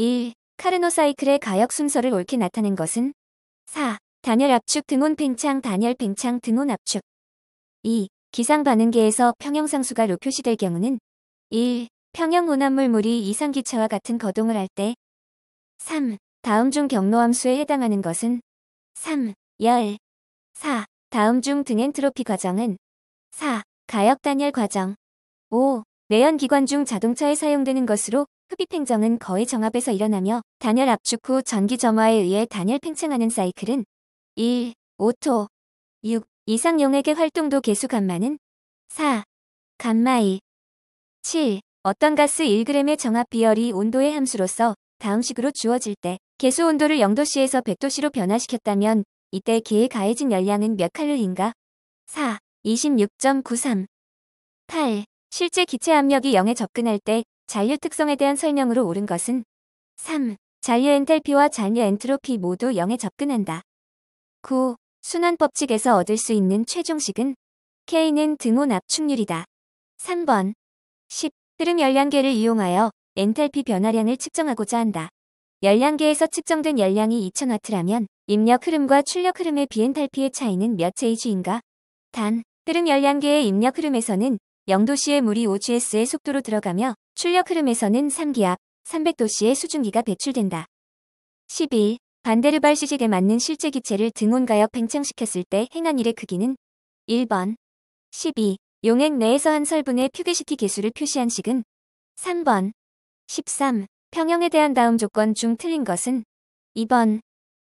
1. 카르노사이클의 가역 순서를 옳게 나타낸 것은 4. 단열 압축 등온 팽창 단열 팽창 등온 압축 2. 기상 반응계에서 평형상수가로 표시될 경우는 1. 평형 온화물 물이 이상기체와 같은 거동을 할 때 3. 다음 중 경로함수에 해당하는 것은 3. 열 4. 다음 중등 엔트로피 과정은 4. 가역 단열 과정 5. 내연기관 중 자동차에 사용되는 것으로 흡입 행정은 거의 정압에서 일어나며 단열 압축 후 전기 점화에 의해 단열 팽창하는 사이클은 1, 5토, 6 이상 용액의 활동도 개수 감마는 4, 감마이 7. 어떤 가스 1g의 정압 비열이 온도의 함수로서 다음식으로 주어질 때 개수 온도를 0도씨에서 100도씨로 변화시켰다면 이때 기에 가해진 열량은 몇 칼로리인가? 4. 26.93 8. 실제 기체 압력이 0에 접근할 때 잔류 특성에 대한 설명으로 옳은 것은 3. 잔류 엔탈피와 잔류 엔트로피 모두 0에 접근한다. 9. 순환 법칙에서 얻을 수 있는 최종식은 K는 등온 압축률이다. 3번 10. 흐름 열량계를 이용하여 엔탈피 변화량을 측정하고자 한다. 열량계에서 측정된 열량이 2000W라면 입력 흐름과 출력 흐름의 비엔탈피의 차이는 몇 Jg인가? 단, 흐름 열량계의 입력 흐름에서는 0도씨의 물이 5GS의 속도로 들어가며 출력 흐름에서는 3기압, 300도씨의 수증기가 배출된다. 11. 반데르발 시직에 맞는 실제 기체를 등온가역 팽창시켰을 때 행한 일의 크기는 1번 12. 용액 내에서 한 설분의 표게시티 개수를 표시한 식은 3번 13. 평형에 대한 다음 조건 중 틀린 것은 2번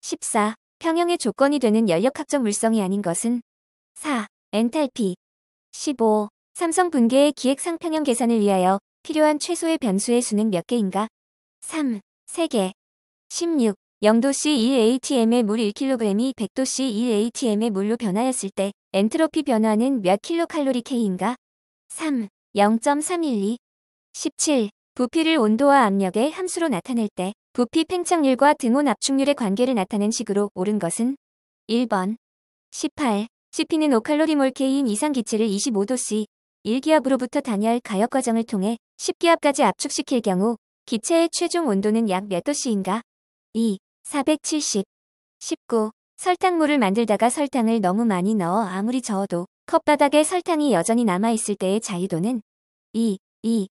14. 평형의 조건이 되는 연력학적 물성이 아닌 것은 4. 엔탈피 15. 삼성 분계의 기획 상평형 계산을 위하여 필요한 최소의 변수의 수는 몇 개인가? 3. 3개. 16. 0도씨 1ATM의 물 1kg이 100도씨 1ATM의 물로 변하였을 때 엔트로피 변화는 몇 킬로칼로리 K인가? 3. 0.312. 17. 부피를 온도와 압력의 함수로 나타낼 때 부피 팽창률과 등온 압축률의 관계를 나타낸 식으로 옳은 것은 1번. 18. CP는 5칼로리몰 K인 이상 기체를 25도씨, 1기압으로부터 단열 가역 과정을 통해 10기압까지 압축시킬 경우 기체의 최종 온도는 약 몇 도씨인가? 2. 470 19. 설탕물을 만들다가 설탕을 너무 많이 넣어 아무리 저어도 컵바닥에 설탕이 여전히 남아있을 때의 자유도는 2. 2.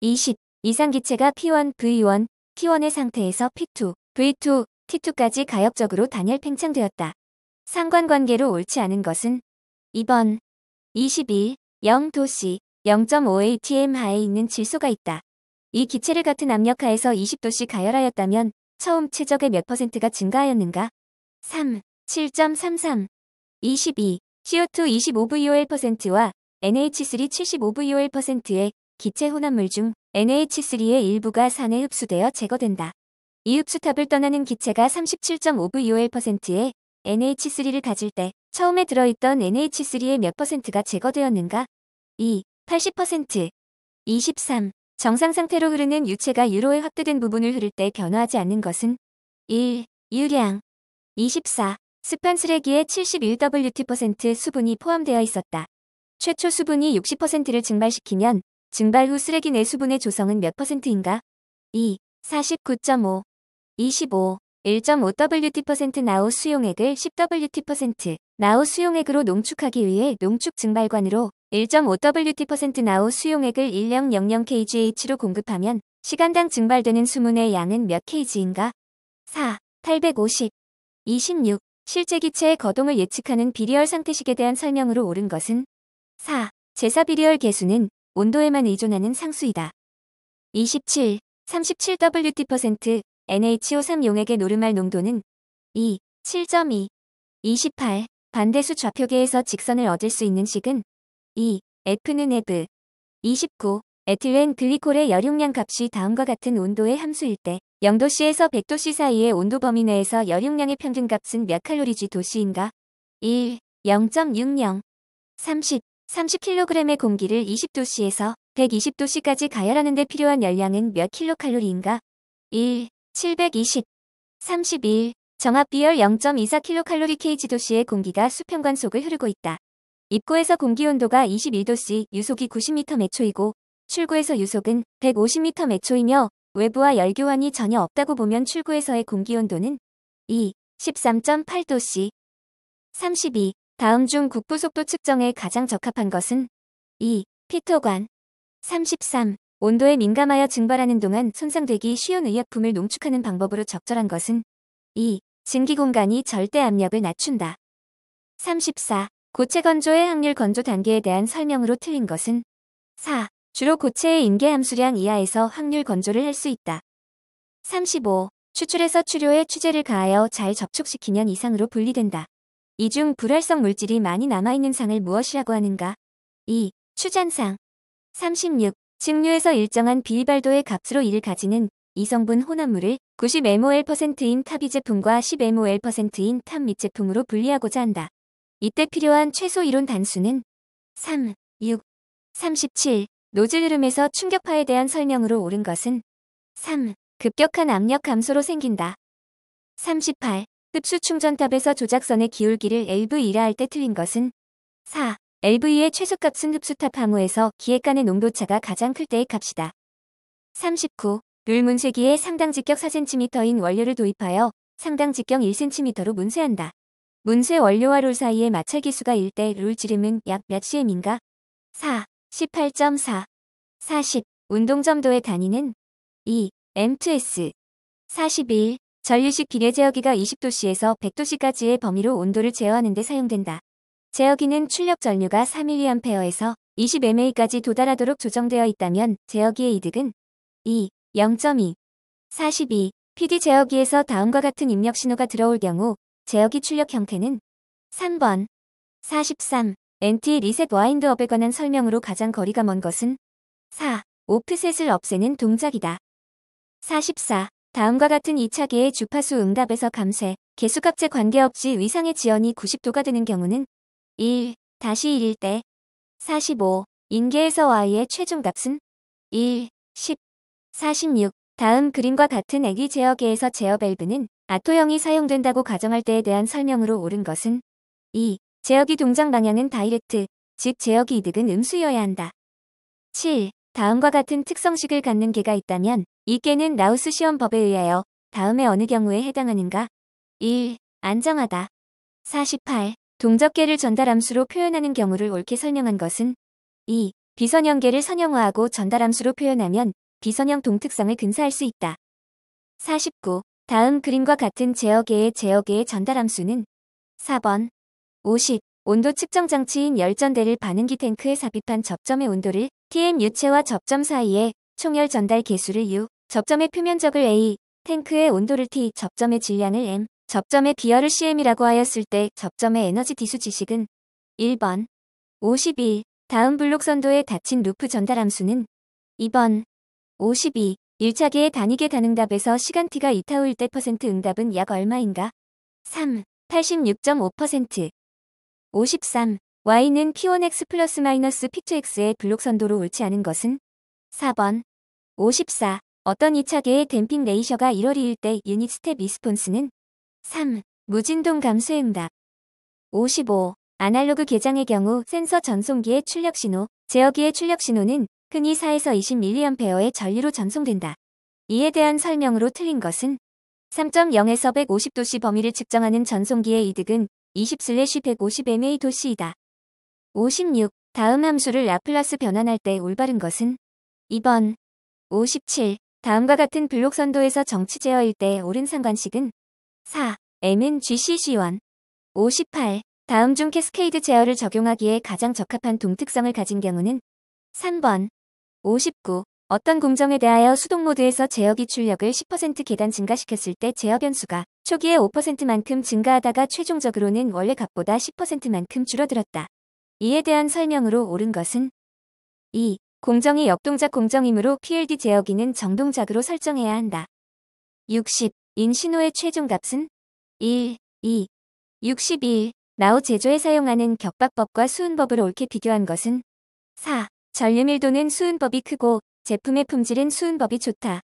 20. 이상 기체가 P1, V1, T1의 상태에서 P2, V2, T2까지 가역적으로 단열 팽창되었다. 상관관계로 옳지 않은 것은 2번 21. 0도씨 0.5atm 하에 있는 질소가 있다. 이 기체를 같은 압력하에서 20도씨 가열하였다면 처음 최적의 몇 퍼센트가 증가하였는가? 3. 7.33 22. CO2 25VOL%와 NH3 75VOL%의 기체 혼합물 중 NH3의 일부가 산에 흡수되어 제거된다. 이 흡수탑을 떠나는 기체가 37.5VOL%의 NH3를 가질 때 처음에 들어있던 NH3의 몇 퍼센트가 제거되었는가? 2. 80% 23. 정상 상태로 흐르는 유체가 유로에 확대된 부분을 흐를 때 변화하지 않는 것은 1. 유량 24. 습한 쓰레기의 71WT% 수분이 포함되어 있었다. 최초 수분이 60%를 증발시키면 증발 후 쓰레기 내 수분의 조성은 몇 퍼센트인가? 2. 49.5 25. 1.5WT% 나우 수용액을 10WT% 나우 수용액으로 농축하기 위해 농축 증발관으로 1.5WT% 나우 수용액을 1000kgH로 공급하면 시간당 증발되는 수문의 양은 몇 kg인가? 4. 850. 26. 실제 기체의 거동을 예측하는 비리얼 상태식에 대한 설명으로 옳은 것은 4. 제사 비리얼 개수는 온도에만 의존하는 상수이다. 27. 37WT% n h o 3용액의 노르말 농도는 2, 7.2, 28, 반대수 좌표계에서 직선을 얻을 수 있는 식은 2, F는 F, 29, 에틸렌 글리콜의 열용량 값이 다음과 같은 온도의 함수일 때 0도씨에서 100도씨 사이의 온도 범위 내에서 열용량의 평균값은 몇 칼로리지 도씨인가? 1, 0.60, 30, 30kg의 공기를 20도씨에서 120도씨까지 가열하는 데 필요한 열량은 몇 킬로칼로리인가? 1, 720 31 정합 비열 0.24kcal 지 도시의 공기가 수평관 속을 흐르고 있다. 입구에서 공기 온도가 21도씨, 유속이 90m 매초이고 출구에서 유속은 150m 매초이며 외부와 열교환이 전혀 없다고 보면 출구에서의 공기 온도는 2, 13.8도씨. 32. 다음 중 국부 속도 측정에 가장 적합한 것은 2. 피토관 33. 온도에 민감하여 증발하는 동안 손상되기 쉬운 의약품을 농축하는 방법으로 적절한 것은 2. 증기 공간이 절대 압력을 낮춘다. 34. 고체 건조의 확률 건조 단계에 대한 설명으로 틀린 것은 4. 주로 고체의 임계 함수량 이하에서 확률 건조를 할 수 있다. 35. 추출에서 추료에 취재를 가하여 잘 접촉시키면 이상으로 분리된다. 이 중 불활성 물질이 많이 남아있는 상을 무엇이라고 하는가? 2. 추잔상 36. 식류에서 일정한 비이발도의 값으로 이를 가지는 이성분 혼합물을 90mol%인 탑이 제품과 10mol%인 탑밑 제품으로 분리하고자 한다. 이때 필요한 최소 이론 단수는 3, 6, 37 노즐 흐름에서 충격파에 대한 설명으로 옳은 것은 3. 급격한 압력 감소로 생긴다. 38. 흡수 충전탑에서 조작선의 기울기를 LV이라 할 때 틀린 것은 4. LV의 최소값 은급수탑 항우에서 기획간의 농도차가 가장 클 때의 값이다. 39. 룰 문쇄기에 상당 직격 4cm인 원료를 도입하여 상당 직격 1cm로 문쇄한다. 문쇄 원료와 롤 사이의 마찰 기수가 1대 롤 지름은 약 몇 cm인가? 4. 18.4 40. 운동점도의 단위는 2. M2S 41. 전류식 비례 제어기가 20도씨에서 100도씨까지의 범위로 온도를 제어하는 데 사용된다. 제어기는 출력 전류가 3mA에서 20MA까지 도달하도록 조정되어 있다면 제어기의 이득은 2, 0.2, 42, PD 제어기에서 다음과 같은 입력 신호가 들어올 경우 제어기 출력 형태는 3번, 43, NT 리셋 와인드업에 관한 설명으로 가장 거리가 먼 것은 4, 오프셋을 없애는 동작이다. 44. 다음과 같은 2차계의 주파수 응답에서 감쇄, 개수값에 관계없이 위상의 지연이 90도가 되는 경우는 1, 다시 1일 때 45, 인계에서 y의 최종값은 1, 10, 46. 다음 그림과 같은 애기 제어계에서 제어 밸브는 아토형이 사용된다고 가정할 때에 대한 설명으로 옳은 것은 2. 제어기 동작 방향은 다이렉트, 즉 제어기 이득은 음수여야 한다. 7. 다음과 같은 특성식을 갖는 개가 있다면 이 개는 라우스 시험법에 의하여 다음에 어느 경우에 해당하는가? 1. 안정하다. 48. 동적계를 전달함수로 표현하는 경우를 옳게 설명한 것은 2. 비선형계를 선형화하고 전달함수로 표현하면 비선형 동특성을 근사할 수 있다. 49. 다음 그림과 같은 제어계의 제어계의 전달함수는 4번 50. 온도 측정 장치인 열전대를 반응기 탱크에 삽입한 접점의 온도를 TM 유체와 접점 사이에 총열 전달 개수를 U, 접점의 표면적을 A, 탱크의 온도를 T, 접점의 질량을 M, 접점의 비열을 c m 이라고 하였을 때 접점의 에너지 디수 지식은 1번 52 다음 블록 선도에 닫힌 루프 전달 함수는 2번 52 1차계의 단위계 단응답에서 시간t가 2타우일 때 퍼센트 응답은 약 얼마인가? 3. 86.5% 53. Y는 P1X 플러스 마이너스 픽2 x 의 블록 선도로 옳지 않은 것은? 4번 54. 어떤 2차계의 댐핑 레이셔가 1월 2일 때 유닛 스텝 리스폰스는? 3. 무진동 감수응답 55. 아날로그 계장의 경우 센서 전송기의 출력 신호, 제어기의 출력 신호는 흔히 4에서 20mA의 전류로 전송된다. 이에 대한 설명으로 틀린 것은 3.0에서 150도씨 범위를 측정하는 전송기의 이득은 20/150MA 도씨이다. 56. 다음 함수를 라플라스 변환할 때 올바른 것은 2번 57. 다음과 같은 블록 선도에서 정치 제어일 때 옳은 상관식은 4. M은 GCC1. 58. 다음 중 캐스케이드 제어를 적용하기에 가장 적합한 동특성을 가진 경우는 3번. 59. 어떤 공정에 대하여 수동 모드에서 제어 기출력을 10% 계단 증가시켰을 때 제어 변수가 초기에 5%만큼 증가하다가 최종적으로는 원래 값보다 10%만큼 줄어들었다. 이에 대한 설명으로 옳은 것은 2. 공정이 역동작 공정이므로 PLD 제어기는 정동작으로 설정해야 한다. 60. 인신호의 최종 값은 1, 2, 62, 나우 제조에 사용하는 격박법과 수은법을 옳게 비교한 것은 4. 전류밀도는 수은법이 크고 제품의 품질은 수은법이 좋다.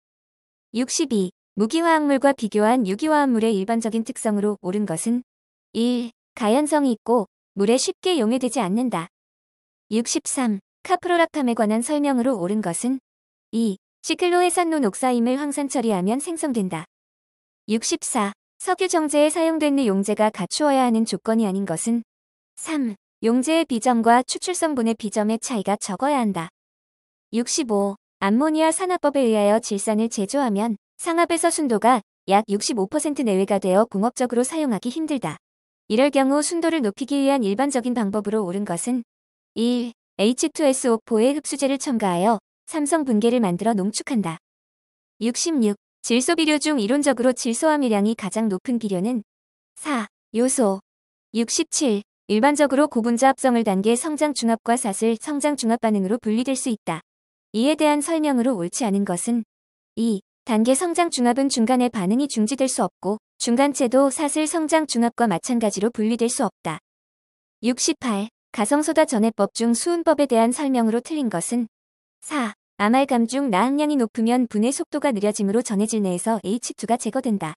62. 무기화학물과 비교한 유기화학물의 일반적인 특성으로 옳은 것은 1. 가연성이 있고 물에 쉽게 용해되지 않는다. 63. 카프로락탐에 관한 설명으로 옳은 것은 2. 시클로해산논 옥사임을 황산 처리하면 생성된다. 64. 석유정제에 사용되는 용제가 갖추어야 하는 조건이 아닌 것은 3. 용제의 비점과 추출성분의 비점의 차이가 적어야 한다. 65. 암모니아 산화법에 의하여 질산을 제조하면 상압에서 순도가 약 65% 내외가 되어 공업적으로 사용하기 힘들다. 이럴 경우 순도를 높이기 위한 일반적인 방법으로 옳은 것은 1. H2SO4의 흡수제를 첨가하여 삼성 분계를 만들어 농축한다. 66. 질소 비료 중 이론적으로 질소 함유량이 가장 높은 비료는 4. 요소 67. 일반적으로 고분자 합성을 단계 성장 중압과 사슬 성장 중압 반응으로 분리될 수 있다. 이에 대한 설명으로 옳지 않은 것은 2. 단계 성장 중압은 중간에 반응이 중지될 수 없고 중간체도 사슬 성장 중압과 마찬가지로 분리될 수 없다. 68. 가성소다 전해법 중 수은법에 대한 설명으로 틀린 것은 4. 아말감 중 나항량이 높으면 분해 속도가 느려짐으로 전해질 내에서 H2가 제거된다.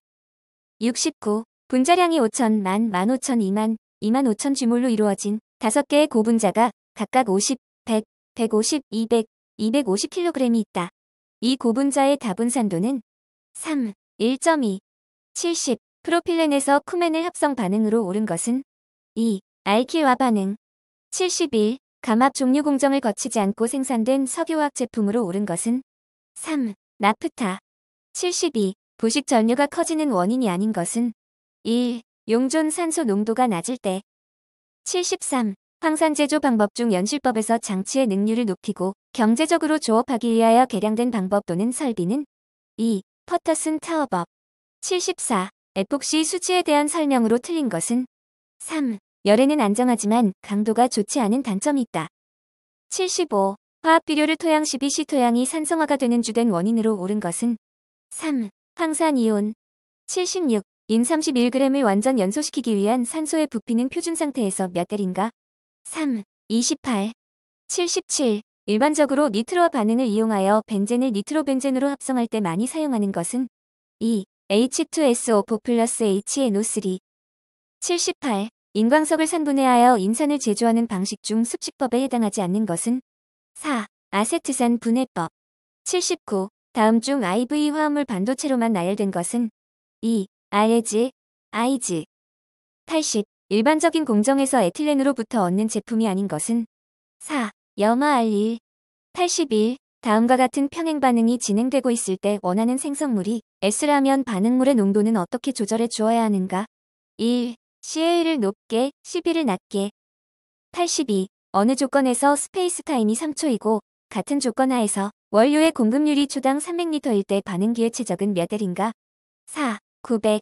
69. 분자량이 5천, 만, 1만 5천, 2만, 2만 5천 주몰로 이루어진 5개의 고분자가 각각 50, 100, 150, 200, 250kg이 있다. 이 고분자의 다분산도는 3, 1.2, 70, 프로필렌에서 쿠멘을 합성 반응으로 오른 것은 2, 알킬와 반응, 71, 감압 종류 공정을 거치지 않고 생산된 석유화학 제품으로 오른 것은 3. 나프타 72. 부식 전류가 커지는 원인이 아닌 것은 1. 용존 산소 농도가 낮을 때 73. 황산 제조 방법 중 연실법에서 장치의 능률을 높이고 경제적으로 조업하기 위하여 개량된 방법 또는 설비는 2. 퍼터슨 타워법 74. 에폭시 수치에 대한 설명으로 틀린 것은 3. 열에는 안정하지만 강도가 좋지 않은 단점이 있다. 75. 화학비료를 토양 12시 토양이 산성화가 되는 주된 원인으로 오른 것은 3. 황산이온 76. 인 31g을 완전 연소시키기 위한 산소의 부피는 표준 상태에서 몇 대인가? 3. 28. 77. 일반적으로 니트로와 반응을 이용하여 벤젠을 니트로벤젠으로 합성할 때 많이 사용하는 것은 2. H2SO4 플러스 HNO3 78. 인광석을 산분해하여 인산을 제조하는 방식 중 습식법에 해당하지 않는 것은 4. 아세트산 분해법 79. 다음 중 IV 화합물 반도체로만 나열된 것은 2. 아에지, 아이지 80. 일반적인 공정에서 에틸렌으로부터 얻는 제품이 아닌 것은 4. 염화알릴 81. 다음과 같은 평행 반응이 진행되고 있을 때 원하는 생성물이 S라면 반응물의 농도는 어떻게 조절해 주어야 하는가? 1. CA를 높게, CB를 낮게. 82. 어느 조건에서 스페이스 타임이 3초이고 같은 조건 하에서 원료의 공급률이 초당 300리터일 때 반응기의 최적은 몇 L인가? 4. 900.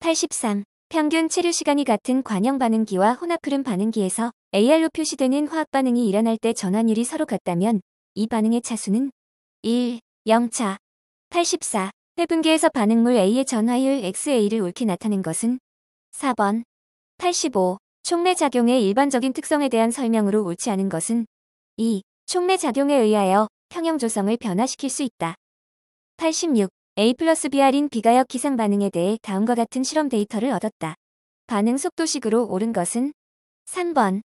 83. 평균 체류 시간이 같은 관형 반응기와 혼합흐름 반응기에서 AR로 표시되는 화학 반응이 일어날 때 전환율이 서로 같다면 이 반응의 차수는 1. 0차 84. 회분계에서 반응물 A의 전화율 XA를 옳게 나타낸 것은 4번 85. 촉매 작용의 일반적인 특성에 대한 설명으로 옳지 않은 것은 2. 촉매 작용에 의하여 평형 조성을 변화시킬 수 있다. 86. A 플러스 BR인 비가역 기상 반응에 대해 다음과 같은 실험 데이터를 얻었다. 반응 속도식으로 옳은 것은 3번.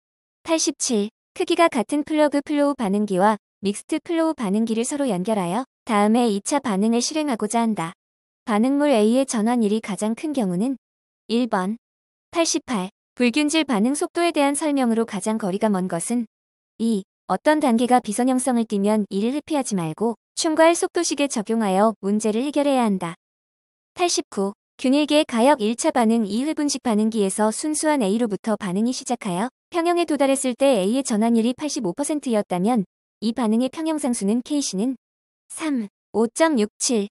87. 크기가 같은 플러그 플로우 반응기와 믹스트 플로우 반응기를 서로 연결하여 다음에 2차 반응을 실행하고자 한다. 반응물 A의 전환율이 가장 큰 경우는 1번. 88. 불균질 반응 속도에 대한 설명으로 가장 거리가 먼 것은 2. 어떤 단계가 비선형성을 띠면 이를 회피하지 말고 충과의 속도식에 적용하여 문제를 해결해야 한다. 89. 균일계 가역 1차 반응 2회분식 반응기에서 순수한 A로부터 반응이 시작하여 평형에 도달했을 때 A의 전환율이 85%였다면 이 반응의 평형상수는 K씨는 3, 5.67,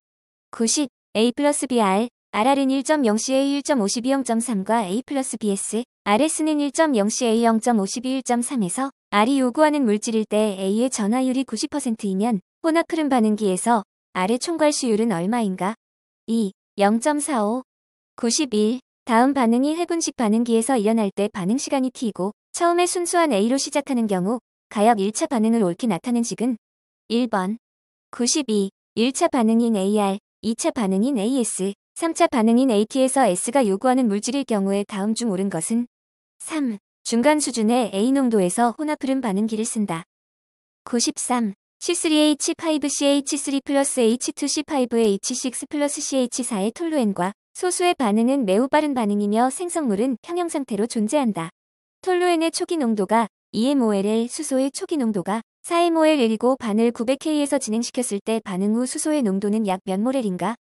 90, A 플러스 BR, RR은 1.0CA 1.52 0.3과 A BS, RS는 1.0CA 0.52 1.3에서 R이 요구하는 물질일 때 A의 전화율이 90%이면 혼나크름 반응기에서 R의 총괄 수율은 얼마인가? 2. 0.45 91 다음 반응이 해분식 반응기에서 일어날 때 반응 시간이 T이고 처음에 순수한 A로 시작하는 경우 가역 1차 반응을 옳게 나타낸 식은 1번 92 1차 반응인 AR, 2차 반응인 AS, 3차 반응인 AT에서 S가 요구하는 물질일 경우에 다음 중 오른 것은 3. 중간 수준의 A 농도에서 혼합흐름 반응기를 쓴다. 93. C3H5CH3 플러스 H2C5H6 플러스 CH4의 톨루엔과 소수의 반응은 매우 빠른 반응이며 생성물은 평형 상태로 존재한다. 톨루엔의 초기 농도가 2MOLL e 수소의 초기 농도가 4MOL이고 반을 900K에서 진행시켰을 때 반응 후 수소의 농도는 약 몇 모렐인가?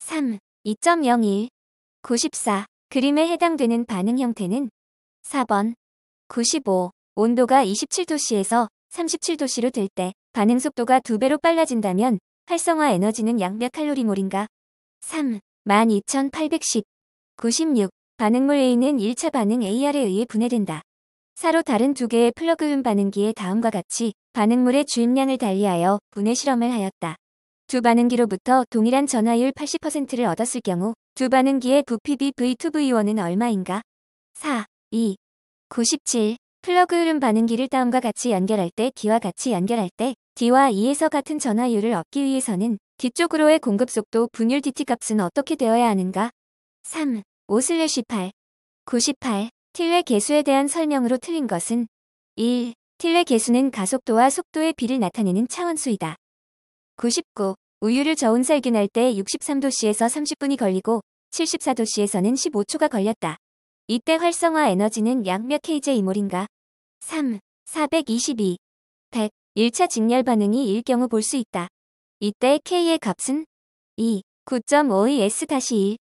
3. 2.01, 94. 그림에 해당되는 반응 형태는 4번, 95. 온도가 27도씨에서 37도씨로 될 때 반응 속도가 2배로 빨라진다면 활성화 에너지는 양몇 칼로리몰인가? 3. 12810. 96. 반응물 A는 1차 반응 AR에 의해 분해된다. 4로 다른 두 개의 플러그음 반응기의 다음과 같이 반응물의 주입량을 달리하여 분해 실험을 하였다. 두 반응기로부터 동일한 전화율 80%를 얻었을 경우 두 반응기의 부피비 V2V1은 얼마인가? 4, 2, 97 플러그 흐름 반응기를 다음과 같이 연결할 때 D와 같이 연결할 때 D와 E에서 같은 전화율을 얻기 위해서는 뒤쪽으로의 공급 속도 분율 DT 값은 어떻게 되어야 하는가? 3, 5/18, 98 틸레 개수에 대한 설명으로 틀린 것은 1. 틸레 개수는 가속도와 속도의 비를 나타내는 차원수이다. 99. 우유를 저온 살균할 때 63도씨에서 30분이 걸리고 74도씨에서는 15초가 걸렸다. 이때 활성화 에너지는 약 몇 kJ몰인가? 3. 422. 100. 1차 직렬 반응이 일 경우 볼 수 있다. 이때 K의 값은 2. 9.5의 S-1.